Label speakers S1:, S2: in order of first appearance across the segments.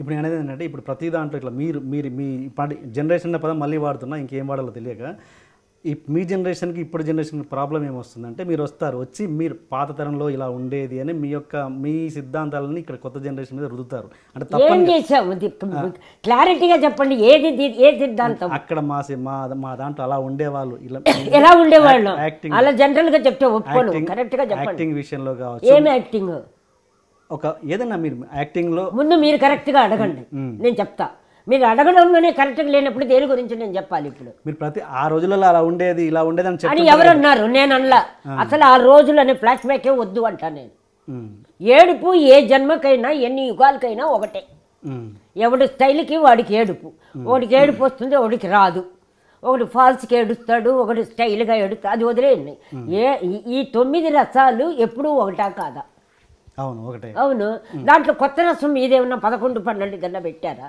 S1: ఇప్పుడు అనేది ఏంటంటే ఇప్పుడు ప్రతి దాంట్లో ఇట్లా మీరు మీరు మీ జనరేషన్ అనే పదం మళ్ళీ వాడుతున్నా ఇంకేం వాడాలో తెలియక ఈ మీ జనరేషన్కి ఇప్పుడు జనరేషన్ ప్రాబ్లం ఏమొస్తుందంటే మీరు వస్తారు వచ్చి మీరు పాత తరంలో ఇలా ఉండేది అని మీ యొక్క మీ సిద్ధాంతాలని ఇక్కడ కొత్త జనరేషన్ మీద రుదుతారు అంటే తప్పని క్లారిటీగా చెప్పండి ఏది ఏ సిద్ధాంతం అక్కడ మా మా మా దాంట్లో అలా ఉండేవాళ్ళు ఇలా
S2: ఎలా ఉండేవాళ్ళు అలా జనరల్గా చెప్తే
S1: యాక్టింగ్ విషయంలో కావచ్చు ఏమి యాక్టింగ్ ఒక ఏదన్నా మీరు యాక్టింగ్లో ముందు
S2: మీరు కరెక్ట్గా అడగండి నేను చెప్తా మీరు అడగడంలోనే కరెక్ట్గా లేనప్పుడు దేని గురించి నేను చెప్పాలి ఇప్పుడు
S1: మీరు ప్రతి ఆ రోజులలో అలా ఉండేది ఇలా ఉండేది అని అని ఎవరు అన్నారు
S2: నేను అనలా అసలు ఆ రోజులు అనే ఫ్లాష్ బ్యాకే వద్దు అంటా నేను ఏడుపు ఏ జన్మకైనా ఎన్ని యుగాలకైనా ఒకటే ఎవడి స్టైల్కి వాడికి ఏడుపు ఒకడికి ఏడుపు వస్తుంది ఒకడికి రాదు ఒకటి ఫాల్స్కి ఏడుస్తాడు ఒకటి స్టైల్గా ఏడుస్తాడు అది వదిలేయండి ఏ ఈ తొమ్మిది రసాలు ఎప్పుడూ ఒకటా కాదా అవును ఒకటే అవును దాంట్లో కొత్త నష్టం మీదేమన్నా పదకొండు పన్నెండు కన్నా పెట్టారా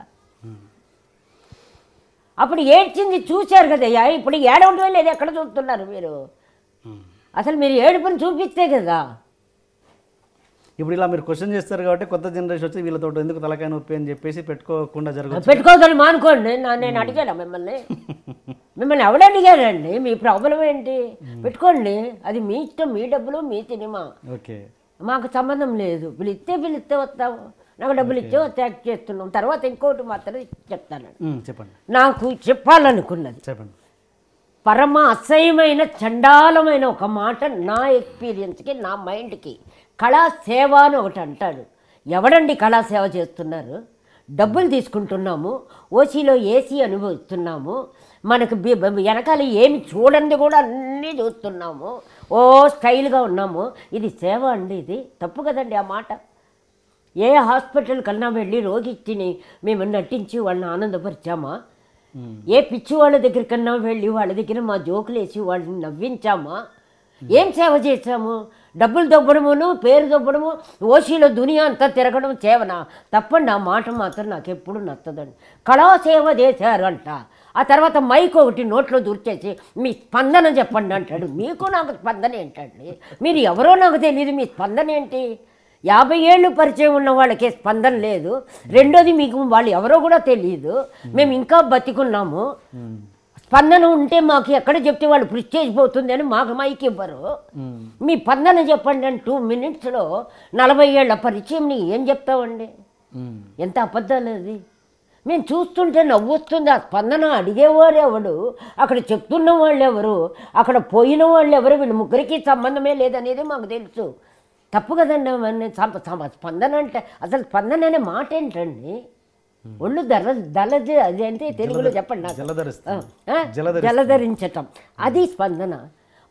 S2: అప్పుడు ఏడ్చింది చూశారు కదయ్యా ఇప్పుడు ఏడవడమే లేదు ఎక్కడ చూస్తున్నారు మీరు అసలు మీరు ఏడుపుని చూపిస్తే కదా
S1: ఇప్పుడు ఇలా మీరు క్వశ్చన్ చేస్తారు కాబట్టి కొత్త జనరేషన్ వచ్చి వీళ్ళతో ఎందుకు తలకాయ నొప్పి అని చెప్పేసి పెట్టుకోకుండా జరుగుతుంది పెట్టుకోదని
S2: మానుకోండి నేను అడిగాను మిమ్మల్ని మిమ్మల్ని ఎవడ అడిగానండి మీ ప్రాబ్లం ఏంటి పెట్టుకోండి అది మీ ఇష్టం మీ డబ్బులు మీ సినిమా ఓకే మాకు సంబంధం లేదు పిలిస్తే పిలిస్తే వస్తాము నాకు డబ్బులు ఇచ్చే ట్యాక్ చేస్తున్నాం తర్వాత ఇంకోటి మాత్రం చెప్తాను చెప్పండి నాకు చెప్పాలనుకున్నది చెప్పండి పరమ అసహ్యమైన చండాలమైన ఒక మాట నా ఎక్స్పీరియన్స్కి నా మైండ్కి కళాసేవ అని ఒకటి అంటాడు ఎవడండి కళాసేవ చేస్తున్నారు డబ్బులు తీసుకుంటున్నాము ఓసీలో ఏసీ అనుభవిస్తున్నాము మనకు వెనకాల ఏమి చూడండి కూడా అన్నీ చూస్తున్నాము ఓ స్టైల్గా ఉన్నాము ఇది సేవ అండి ఇది తప్పు కదండి ఆ మాట ఏ హాస్పిటల్ కన్నా వెళ్ళి రోగిని మేము నటించి వాళ్ళని ఆనందపరిచామా ఏ పిచ్చి వాళ్ళ దగ్గర కన్నా వెళ్ళి వాళ్ళ దగ్గర మా జోకులు వేసి వాళ్ళని నవ్వించామా ఏం సేవ చేశాము డబ్బులు దొబ్బడమును పేరు దొబ్బడము ఓసీలో దునియా అంతా తిరగడం సేవనా తప్పండి ఆ మాట మాత్రం నాకు ఎప్పుడు నచ్చదండి కళా సేవ చేశారంట ఆ తర్వాత మైక్ ఒకటి నోట్లో దూర్చేసి మీ స్పందన చెప్పండి అంటాడు మీకు నాకు స్పందన ఏంటండి మీరు ఎవరో నాకు తెలియదు మీ స్పందన ఏంటి యాభై ఏళ్ళు పరిచయం ఉన్న వాళ్ళకే స్పందన లేదు రెండోది మీకు వాళ్ళు ఎవరో కూడా తెలియదు మేము ఇంకా బతికున్నాము స్పందన ఉంటే మాకు ఎక్కడ చెప్తే వాళ్ళు కృషి చేసిపోతుంది అని మాకు మైక్ ఇవ్వరు మీ స్పందన చెప్పండి అని టూ మినిట్స్లో నలభై ఏళ్ళ పరిచయం ఏం చెప్తావండి ఎంత అబద్ధాలు అది మేము చూస్తుంటే నవ్వొస్తుంది ఆ స్పందన అడిగేవారు ఎవడు అక్కడ చెప్తున్న వాళ్ళు ఎవరు అక్కడ పోయిన వాళ్ళు ఎవరు వీళ్ళు ముగ్గురికి సంబంధమే లేదనేది మాకు తెలుసు తప్పు కదండి స్పందన అంటే అసలు స్పందన అనే మాట ఏంటండి ఒళ్ళు దల అది అంటే తెలుగులో చెప్పండి జలధరించటం అది స్పందన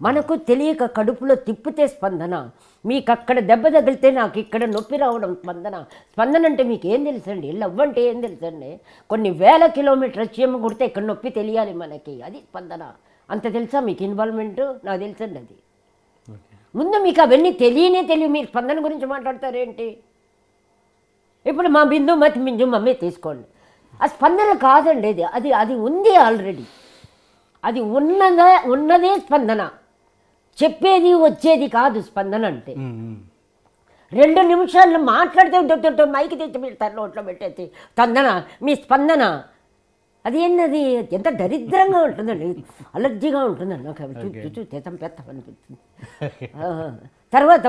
S2: మనకు తెలియక కడుపులో తిప్పితే స్పందన మీకు అక్కడ దెబ్బ తగిలితే నాకు ఇక్కడ నొప్పి రావడం స్పందన స్పందన అంటే మీకు ఏం తెలుసండి లవ్ అంటే ఏం తెలుసండి కొన్ని వేల కిలోమీటర్ చీమ కుడితే ఇక్కడ నొప్పి తెలియాలి మనకి అది స్పందన అంత తెలుసా మీకు ఇన్వాల్వ్మెంట్ నాకు తెలుసండి అది ముందు మీకు అవన్నీ తెలియనే తెలియ మీరు స్పందన గురించి మాట్లాడతారేంటి ఇప్పుడు మా బిందు మతి బిందు మమ్మీ తీసుకోండి ఆ స్పందన కాదండి అది అది అది ఉంది ఆల్రెడీ అది ఉన్నదే ఉన్నదే స్పందన చెప్పేది వచ్చేది కాదు స్పందన అంటే రెండు నిమిషాలు మాట్లాడితే దొడ్డు మైకి తెచ్చి మీరు తన నోట్లో పెట్టేసి స్పందన మీ స్పందన అది ఏంటది ఎంత దరిద్రంగా ఉంటుందండి అలర్జీగా ఉంటుందండి నాకు అవి చూసి చూసి చేతం పెత్తం అనిపిస్తుంది తర్వాత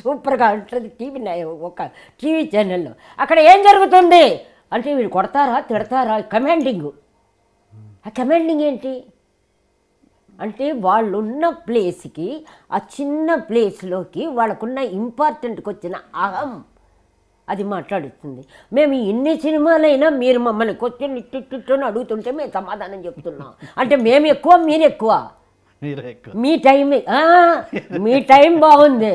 S2: సూపర్గా ఉంటుంది టీవీ ఒక టీవీ ఛానల్లో అక్కడ ఏం జరుగుతుంది అంటే మీరు కొడతారా తిడతారా కమాండింగ్ ఆ కమాండింగ్ ఏంటి అంటే వాళ్ళున్న ప్లేస్కి ఆ చిన్న ప్లేస్లోకి వాళ్ళకున్న ఇంపార్టెంట్కి వచ్చిన అహం అది మాట్లాడుతుంది మేము ఎన్ని సినిమాలైనా మీరు మమ్మల్ని క్వశ్చన్ ఇట్టుట్టుని అడుగుతుంటే మేము సమాధానం చెప్తున్నాం అంటే మేము ఎక్కువ మీరు ఎక్కువ మీ టైం మీ టైం బాగుంది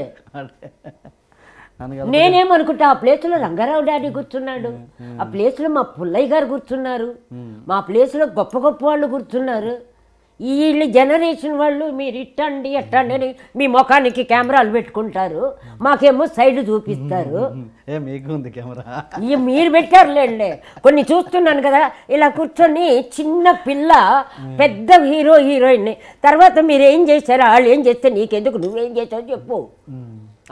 S1: నేనేమనుకుంటా
S2: ఆ ప్లేస్లో రంగారావు డాడీ కూర్చున్నాడు ఆ ప్లేస్లో మా పుల్లయ్య గారు కూర్చున్నారు మా ప్లేస్లో గొప్ప గొప్ప వాళ్ళు కూర్చున్నారు వీళ్ళు జనరేషన్ వాళ్ళు మీరు ఇట్టండి ఎట్టండి అని మీ ముఖానికి కెమెరాలు పెట్టుకుంటారు మాకేమో సైడ్ చూపిస్తారు మీరు పెట్టారులేండి కొన్ని చూస్తున్నాను కదా ఇలా కూర్చొని చిన్న పిల్ల పెద్ద హీరో హీరోయిన్ తర్వాత మీరు ఏం చేశారు వాళ్ళు ఏం చేస్తే నీకెందుకు నువ్వేం చేసావు చెప్పు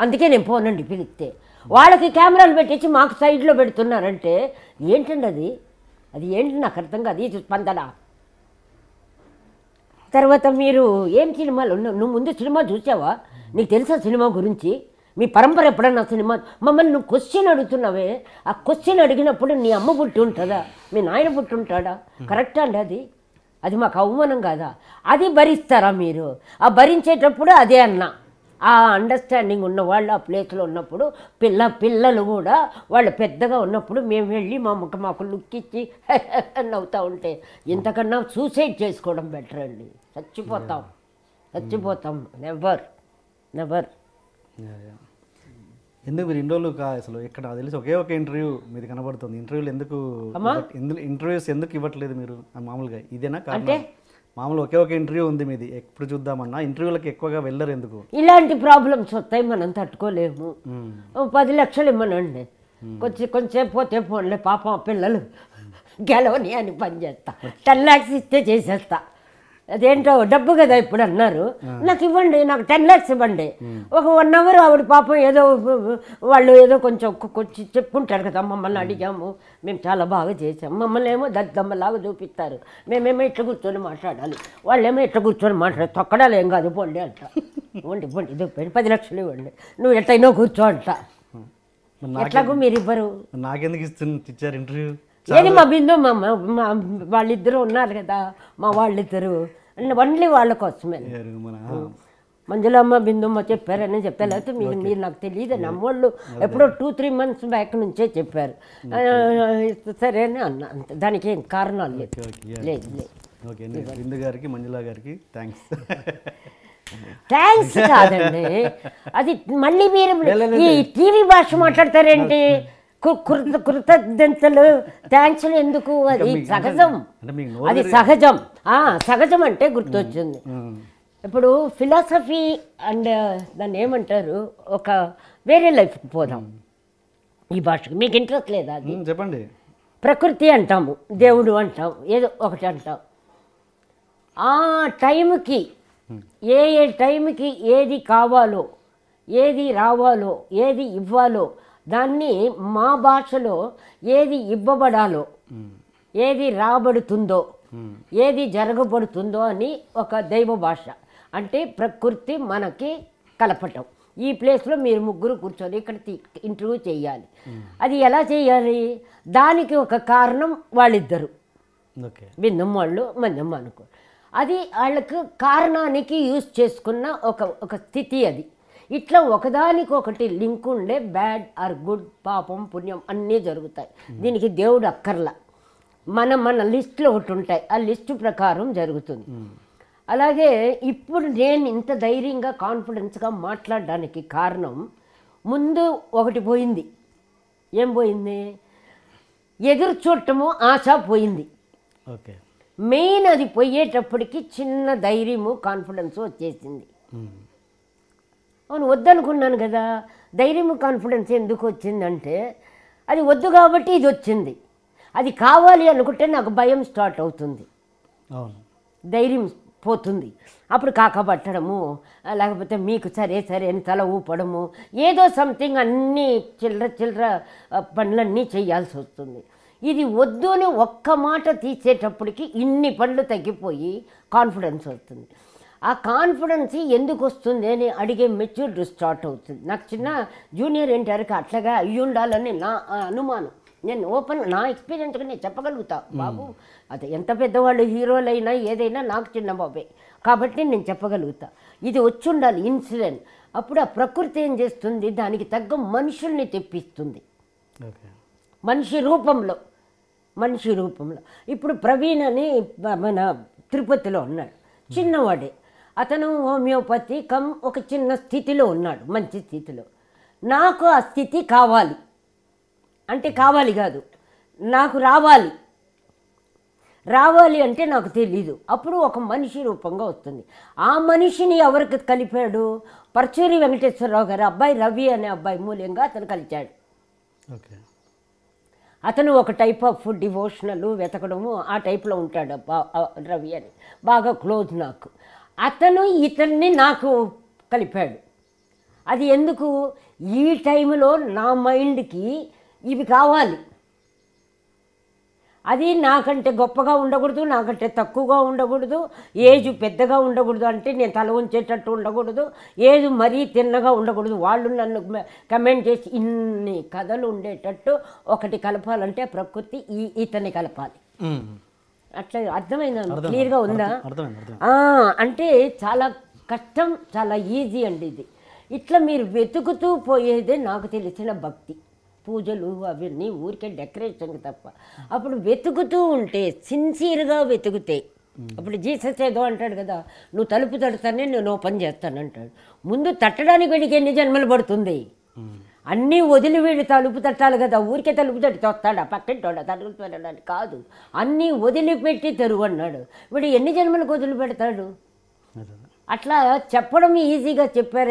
S2: అందుకే నేను పోనండి పిలిస్తే వాళ్ళకి కెమెరాలు పెట్టించి మాకు సైడ్లో పెడుతున్నారంటే ఏంటండి అది అది ఏంటి నాకు అర్థం కాదు ఈ స్పందన తర్వాత మీరు ఏం సినిమాలు నువ్వు ముందు సినిమా చూసావా నీకు తెలుసా సినిమా గురించి మీ పరంపర ఎప్పుడన్నా సినిమా మమ్మల్ని నువ్వు క్వశ్చన్ అడుగుతున్నావే ఆ క్వశ్చన్ అడిగినప్పుడు నీ అమ్మ పుట్టి ఉంటుందా మీ నాయన పుట్టి ఉంటాడా కరెక్ట్ అండి అది అది మాకు అవమానం కాదా అది భరిస్తారా మీరు ఆ భరించేటప్పుడు అదే అన్నా ఆ అండర్స్టాండింగ్ ఉన్న వాళ్ళు ఆ ప్లేస్లో ఉన్నప్పుడు పిల్ల పిల్లలు కూడా వాళ్ళు పెద్దగా ఉన్నప్పుడు మేము వెళ్ళి మా ముఖ మాకు లుక్ ఇచ్చి నవ్వుతూ ఉంటే ఇంతకన్నా సూసైడ్ చేసుకోవడం
S1: బెటర్ అండి చచ్చిపోతాం చచ్చిపోతాం నెవర్ నెవర్ ఎందుకు మీరు ఇన్ని రోజులు అసలు ఇక్కడ తెలిసి ఒకే ఒక ఇంటర్వ్యూ మీది కనబడుతుంది ఇంటర్వ్యూలు ఎందుకు ఇంటర్వ్యూస్ ఎందుకు ఇవ్వట్లేదు మీరు మామూలుగా ఇదేనా అంటే మామూలు ఒకే ఒక ఇంటర్వ్యూ ఉంది మీది ఎప్పుడు చూద్దామన్నా ఇంటర్వ్యూలకు ఎక్కువగా వెళ్ళరు ఎందుకు
S2: ఇలాంటి ప్రాబ్లమ్స్ వస్తాయి మనం తట్టుకోలేము పది లక్షలు ఇమ్మనండి కొంచెం కొంచెంసేపు పోతే పోన్లే పాపం పిల్లలు గెలవని అని పని చేస్తా టెన్ లాక్స్ ఇస్తే చేసేస్తా అదేంటో డబ్బు కదా ఇప్పుడు అన్నారు నాకు ఇవ్వండి నాకు టెన్ ల్యాక్స్ ఇవ్వండి ఒక వన్ అవర్ ఆవిడ పాపం ఏదో వాళ్ళు ఏదో కొంచెం కొంచెం చెప్పుకుంటారు కదా మమ్మల్ని అడిగాము మేము చాలా బాగా చేసాము మమ్మల్ని ఏమో దద్దమ్మలాగా చూపిస్తారు మేమేమో ఇట్లా కూర్చొని మాట్లాడాలి వాళ్ళేమో ఇట్లా కూర్చొని మాట్లాడాలి తొక్కడాలు ఏం కాదు పోండి అంట ఇవ్వండి ఇవ్వండి ఇది పది లక్షలు ఇవ్వండి నువ్వు ఎట్లయినా కూర్చో అంట ఎట్లాగో మీరు ఇవ్వరు
S1: నాకెందుకు ఇస్తున్నారు ఇంటర్వ్యూ ఏది మా
S2: బిందు మా వాళ్ళిద్దరు ఉన్నారు కదా మా వాళ్ళిద్దరు ఓన్లీ వాళ్ళ కోసమే మంజులమ్మ బిందుమ్మ చెప్పారని చెప్పారు మీరు మీరు నాకు తెలియదు నమ్మోళ్ళు ఎప్పుడో టూ త్రీ మంత్స్ బ్యాక్ నుంచే చెప్పారు సరే అని అన్న దానికి ఏం కారణాలు లేదు లేదు
S1: లేదు గారికి గారికి థ్యాంక్స్
S2: థ్యాంక్స్ కాదండి అది మళ్ళీ మీరు ఈ టీవీ భాష మాట్లాడతారేంటి కృత కృతజ్ఞతలు థ్యాంక్స్లు ఎందుకు అది సహజం
S1: అది సహజం
S2: సహజం అంటే గుర్తొచ్చింది ఇప్పుడు ఫిలాసఫీ అండ్ దాన్ని ఏమంటారు ఒక వేరే లైఫ్కి పోదాం ఈ భాషకు మీకు ఇంట్రెస్ట్ లేదా అది చెప్పండి ప్రకృతి అంటాము దేవుడు అంటాం ఏదో ఒకటి అంటాం ఆ టైంకి ఏ ఏ టైంకి ఏది కావాలో ఏది రావాలో ఏది ఇవ్వాలో దాన్ని మా భాషలో ఏది ఇవ్వబడాలో ఏది రాబడుతుందో ఏది జరగబడుతుందో అని ఒక దైవ భాష అంటే ప్రకృతి మనకి కలపటం ఈ ప్లేస్లో మీరు ముగ్గురు కూర్చొని ఇక్కడ ఇంటర్వ్యూ చేయాలి అది ఎలా చేయాలి దానికి ఒక కారణం వాళ్ళిద్దరు బిందం వాళ్ళు మందమ్మ అనుకో అది వాళ్ళకు కారణానికి యూజ్ చేసుకున్న ఒక ఒక స్థితి అది ఇట్లా ఒకదానికొకటి లింక్ ఉండే బ్యాడ్ ఆర్ గుడ్ పాపం పుణ్యం అన్నీ జరుగుతాయి దీనికి దేవుడు అక్కర్లా మన మన లిస్టులో ఒకటి ఉంటాయి ఆ లిస్టు ప్రకారం జరుగుతుంది అలాగే ఇప్పుడు నేను ఇంత ధైర్యంగా కాన్ఫిడెన్స్గా మాట్లాడడానికి కారణం ముందు ఒకటి పోయింది ఏం పోయింది ఎదురు చూడటము ఆశ పోయింది ఓకే మెయిన్ అది పోయేటప్పటికి చిన్న ధైర్యము కాన్ఫిడెన్స్ వచ్చేసింది అవును వద్దనుకున్నాను కదా ధైర్యం కాన్ఫిడెన్స్ ఎందుకు వచ్చిందంటే అది వద్దు కాబట్టి ఇది వచ్చింది అది కావాలి అనుకుంటే నాకు భయం స్టార్ట్ అవుతుంది ధైర్యం పోతుంది అప్పుడు కాకబట్టడము లేకపోతే మీకు సరే సరే అని తల ఊపడము ఏదో సంథింగ్ అన్నీ చిల్లర చిల్లర పనులన్నీ చేయాల్సి వస్తుంది ఇది వద్దు అని ఒక్క మాట తీసేటప్పటికి ఇన్ని పనులు తగ్గిపోయి కాన్ఫిడెన్స్ వస్తుంది ఆ కాన్ఫిడెన్స్ ఎందుకు వస్తుంది అని అడిగే మెచ్యూరిటీ స్టార్ట్ అవుతుంది నాకు చిన్న జూనియర్ ఎన్టీఆర్కి అట్లాగా అయ్యి ఉండాలని నా అనుమానం నేను ఓపెన్ నా ఎక్స్పీరియన్స్ నేను చెప్పగలుగుతా బాబు అది ఎంత పెద్దవాళ్ళు హీరోలైనా ఏదైనా నాకు చిన్న బాబే కాబట్టి నేను చెప్పగలుగుతా ఇది వచ్చి ఉండాలి ఇన్సిడెంట్ అప్పుడు ఆ ప్రకృతి ఏం చేస్తుంది దానికి తగ్గ మనుషుల్ని తెప్పిస్తుంది మనిషి రూపంలో మనిషి రూపంలో ఇప్పుడు ప్రవీణ్ అని మన తిరుపతిలో ఉన్నాడు చిన్నవాడే అతను హోమియోపతి కమ్ ఒక చిన్న స్థితిలో ఉన్నాడు మంచి స్థితిలో నాకు ఆ స్థితి కావాలి అంటే కావాలి కాదు నాకు రావాలి రావాలి అంటే నాకు తెలీదు అప్పుడు ఒక మనిషి రూపంగా వస్తుంది ఆ మనిషిని ఎవరికి కలిపాడు పరచూరి వెంకటేశ్వరరావు గారు అబ్బాయి రవి అనే అబ్బాయి మూల్యంగా అతను కలిచాడు ఓకే అతను ఒక టైప్ ఆఫ్ డివోషనల్ వెతకడము ఆ టైప్లో ఉంటాడు రవి అని బాగా క్లోజ్ నాకు అతను ఇతన్ని నాకు కలిపాడు అది ఎందుకు ఈ టైంలో నా మైండ్కి ఇవి కావాలి అది నాకంటే గొప్పగా ఉండకూడదు నాకంటే తక్కువగా ఉండకూడదు ఏజ్ పెద్దగా ఉండకూడదు అంటే నేను తల ఉంచేటట్టు ఉండకూడదు ఏజ్ మరీ తిన్నగా ఉండకూడదు వాళ్ళు నన్ను కమెంట్ చేసి ఇన్ని కథలు ఉండేటట్టు ఒకటి కలపాలంటే ప్రకృతి ఈ ఇతని కలపాలి అట్లా అర్థమైందా క్లియర్గా ఉందా అంటే చాలా కష్టం చాలా ఈజీ అండి ఇది ఇట్లా మీరు వెతుకుతూ పోయేదే నాకు తెలిసిన భక్తి పూజలు అవన్నీ ఊరికే డెకరేషన్ తప్ప అప్పుడు వెతుకుతూ ఉంటే సిన్సియర్గా వెతుకుతే అప్పుడు జీసస్ ఏదో అంటాడు కదా నువ్వు తలుపు తడతానే నేను ఓపెన్ చేస్తాను అంటాడు ముందు తట్టడానికి వెళ్ళి ఎన్ని జన్మలు పడుతుంది అన్నీ వదిలి వీళ్ళు తలుపు తట్టాలి కదా ఊరికే తలుపు తట్టి తొస్తాడా పక్కింటోడా తలుపు తట్టడానికి కాదు అన్నీ వదిలిపెట్టి తెరువు అన్నాడు వీడు ఎన్ని జన్మలకు వదిలిపెడతాడు అట్లా చెప్పడం ఈజీగా చెప్పారు